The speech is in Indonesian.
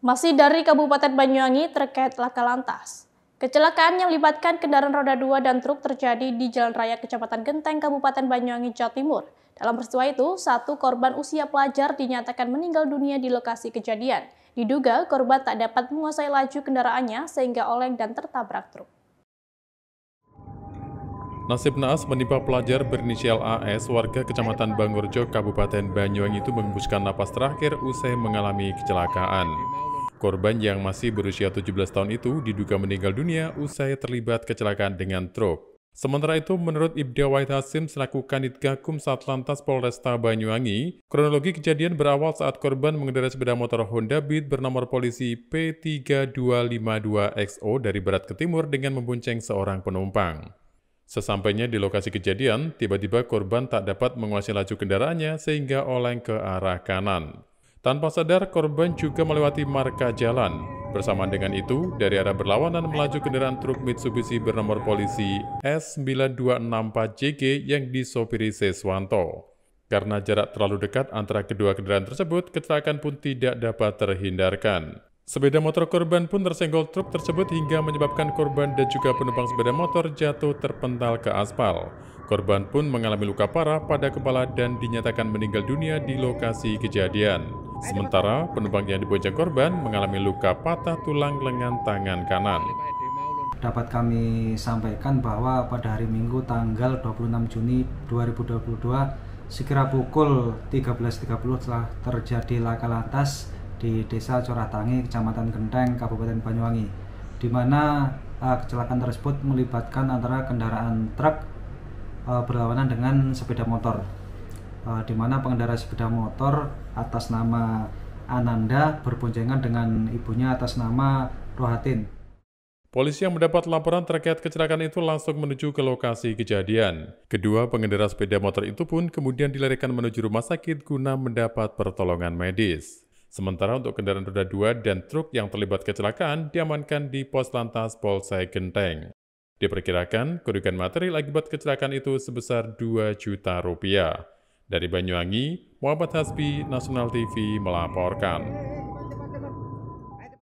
Masih dari Kabupaten Banyuwangi terkait laka lantas. Kecelakaan yang melibatkan kendaraan roda 2 dan truk terjadi di Jalan Raya Kecamatan Genteng, Kabupaten Banyuwangi, Jawa Timur. Dalam peristiwa itu, satu korban usia pelajar dinyatakan meninggal dunia di lokasi kejadian. Diduga korban tak dapat menguasai laju kendaraannya sehingga oleng dan tertabrak truk. Nasib naas menimpa pelajar berinisial AS warga Kecamatan Bangurjo, Kabupaten Banyuwangi itu mengembuskan napas terakhir usai mengalami kecelakaan. Korban yang masih berusia 17 tahun itu diduga meninggal dunia usai terlibat kecelakaan dengan truk. Sementara itu, menurut Ibda Wahid Hasim selaku Kanit Gakum Satlantas Polresta Banyuwangi, kronologi kejadian berawal saat korban mengendarai sepeda motor Honda Beat bernomor polisi P3252XO dari barat ke timur dengan membonceng seorang penumpang. Sesampainya di lokasi kejadian, tiba-tiba korban tak dapat menguasai laju kendaraannya sehingga oleng ke arah kanan. Tanpa sadar, korban juga melewati marka jalan. Bersamaan dengan itu, dari arah berlawanan melaju kendaraan truk Mitsubishi bernomor polisi S9264JG yang disopiri Seswanto. Karena jarak terlalu dekat antara kedua kendaraan tersebut, kecelakaan pun tidak dapat terhindarkan. Sepeda motor korban pun tersenggol truk tersebut hingga menyebabkan korban dan juga penumpang sepeda motor jatuh terpental ke aspal. Korban pun mengalami luka parah pada kepala dan dinyatakan meninggal dunia di lokasi kejadian. Sementara penumpang yang dibonceng korban mengalami luka patah tulang lengan tangan kanan. Dapat kami sampaikan bahwa pada hari Minggu tanggal 26 Juni 2022 sekira pukul 13.30 telah terjadi laka lantas di Desa Coratangi, Kecamatan Genteng, Kabupaten Banyuwangi, di mana uh, kecelakaan tersebut melibatkan antara kendaraan truk uh, berlawanan dengan sepeda motor, uh, di mana pengendara sepeda motor atas nama Ananda berboncengan dengan ibunya atas nama Rohatin. Polisi yang mendapat laporan terkait kecelakaan itu langsung menuju ke lokasi kejadian. Kedua pengendara sepeda motor itu pun kemudian dilarikan menuju rumah sakit guna mendapat pertolongan medis. Sementara untuk kendaraan roda 2 dan truk yang terlibat kecelakaan diamankan di pos lantas Polsek Genteng. Diperkirakan kerugian material akibat kecelakaan itu sebesar 2 juta rupiah. Dari Banyuwangi, Muhammad Hasbi, Nasional TV melaporkan.